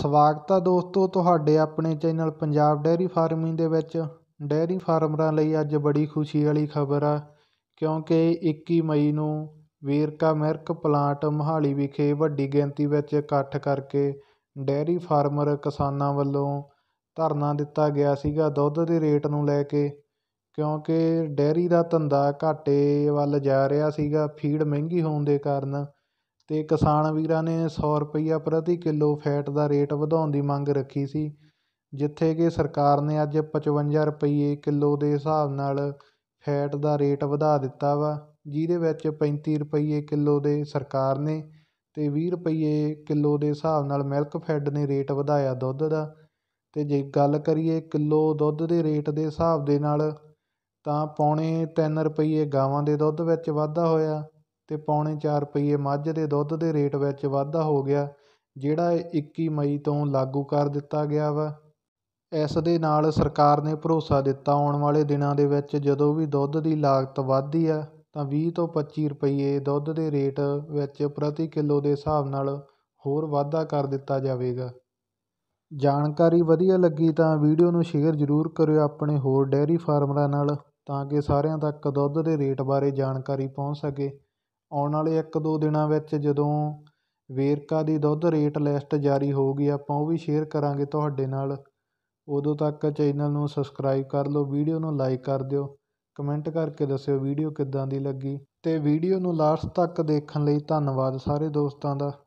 ਸਵਾਗਤ ਆ ਦੋਸਤੋ ਤੁਹਾਡੇ ਆਪਣੇ ਚੈਨਲ ਪੰਜਾਬ ਡੈਰੀ ਫਾਰਮਿੰਗ ਦੇ ਵਿੱਚ ਡੈਰੀ ਫਾਰਮਰਾਂ ਲਈ ਅੱਜ ਬੜੀ ਖੁਸ਼ੀ ਵਾਲੀ ਖਬਰ ਆ ਕਿਉਂਕਿ 21 ਮਈ ਨੂੰ ਵੇਰਕਾ ਮਿਰਕ ਪਲਾਂਟ ਮਹਾਲੀ ਵਿਖੇ ਵੱਡੀ ਗਿਣਤੀ ਵਿੱਚ ਇਕੱਠ ਕਰਕੇ ਡੈਰੀ ਫਾਰਮਰ ਕਿਸਾਨਾਂ ਵੱਲੋਂ ਧਰਨਾ ਦਿੱਤਾ ਗਿਆ ਸੀਗਾ ਦੁੱਧ ਦੇ ਰੇਟ ਨੂੰ ਲੈ ਕੇ ਕਿਉਂਕਿ ਡੈਰੀ ਦਾ ਧੰਦਾ ਘਾਟੇ ਵੱਲ ਜਾ ਰਿਹਾ ਸੀਗਾ ਫੀਡ ਮਹਿੰਗੀ ਹੋਣ ਦੇ ਕਾਰਨ ਅਤੇ ਕਿਸਾਨ ਵੀਰਾਂ ਨੇ 100 ਰੁਪਈਆ ਪ੍ਰਤੀ ਕਿਲੋ ਫੈਟ ਦਾ ਰੇਟ ਵਧਾਉਣ ਦੀ ਮੰਗ ਰੱਖੀ ਸੀ ਜਿੱਥੇ ਕਿ ਸਰਕਾਰ ਨੇ ਅੱਜ 55 ਰੁਪਈਏ ਕਿਲੋ ਦੇ ਹਿਸਾਬ ਨਾਲ ਫੈਟ ਦਾ ਰੇਟ ਵਧਾ ਦਿੱਤਾ ਵਾ ਜਿਹਦੇ ਵਿੱਚ 35 ਰੁਪਈਏ ਕਿਲੋ ਦੇ ਸਰਕਾਰ ਨੇ ਤੇ 20 ਰੁਪਈਏ ਕਿਲੋ ਦੇ ਹਿਸਾਬ ਨਾਲ ਮਿਲਕ ਫੈਡ ਨੇ ਰੇਟ ਵਧਾਇਆ ਦੁੱਧ ਦਾ ਤੇ ਜੇ ਗੱਲ ਕਰੀਏ ਕਿਲੋ ਦੁੱਧ ਦੇ ਰੇਟ ਦੇ ਹਿਸਾਬ ਦੇ ਨਾਲ ਤਾਂ ਪੌਣੇ 3 ਰੁਪਈਏ ਗਾਵਾਂ ਦੇ ਦੁੱਧ ਵਿੱਚ ਵਾਧਾ ਹੋਇਆ ਅਤੇ ਪੌਣੇ ਚਾਰ ਰੁਪਈਏ ਮੱਝ ਦੇ ਦੁੱਧ ਦੇ ਰੇਟ ਵਿੱਚ ਵਾਧਾ ਹੋ ਗਿਆ ਜਿਹੜਾ ਇੱਕੀ ਮਈ ਤੋਂ ਲਾਗੂ ਕਰ ਦਿੱਤਾ ਗਿਆ ਵਾ ਇਸ ਦੇ ਨਾਲ ਸਰਕਾਰ ਨੇ ਭਰੋਸਾ ਦਿੱਤਾ ਆਉਣ ਵਾਲੇ ਦਿਨਾਂ ਦੇ ਵਿੱਚ ਜਦੋਂ ਵੀ ਦੁੱਧ ਦੀ ਲਾਗਤ ਵੱਧਦੀ ਆ ਤਾਂ ਵੀਹ ਤੋਂ ਪੱਚੀ ਰੁਪਈਏ ਦੁੱਧ ਦੇ ਰੇਟ ਵਿੱਚ ਪ੍ਰਤੀ ਕਿਲੋ ਦੇ ਹਿਸਾਬ ਨਾਲ ਹੋਰ ਵਾਧਾ ਕਰ ਦਿੱਤਾ ਜਾਵੇਗਾ ਜਾਣਕਾਰੀ ਵਧੀਆ ਲੱਗੀ ਤਾਂ ਵੀਡੀਓ ਨੂੰ ਸ਼ੇਅਰ ਜ਼ਰੂਰ ਕਰਿਓ ਆਪਣੇ ਹੋਰ ਡੈਰੀ ਫਾਰਮਰਾਂ ਨਾਲ ਤਾਂ ਕਿ ਸਾਰਿਆਂ ਤੱਕ ਦੁੱਧ ਦੇ ਰੇਟ ਬਾਰੇ ਜਾਣਕਾਰੀ ਪਹੁੰਚ ਸਕੇ ਆਉਣ ਵਾਲੇ ਇੱਕ ਦੋ ਦਿਨਾਂ ਵਿੱਚ ਜਦੋਂ ਵੇਰਕਾ ਦੀ ਦੁੱਧ ਰੇਟ ਲਿਸਟ ਜਾਰੀ ਹੋਊਗੀ ਆਪਾਂ ਉਹ ਵੀ ਸ਼ੇਅਰ ਕਰਾਂਗੇ ਤੁਹਾਡੇ ਨਾਲ ਉਦੋਂ ਤੱਕ ਚੈਨਲ ਨੂੰ ਸਬਸਕ੍ਰਾਈਬ ਕਰ ਲਓ ਵੀਡੀਓ ਨੂੰ ਲਾਈਕ ਕਰ ਦਿਓ ਕਮੈਂਟ ਕਰਕੇ ਦੱਸਿਓ ਵੀਡੀਓ ਕਿੱਦਾਂ ਦੀ ਲੱਗੀ ਅਤੇ ਵੀਡੀਓ ਨੂੰ ਲਾਸਟ ਤੱਕ ਦੇਖਣ ਲਈ ਧੰਨਵਾਦ ਸਾਰੇ ਦੋਸਤਾਂ ਦਾ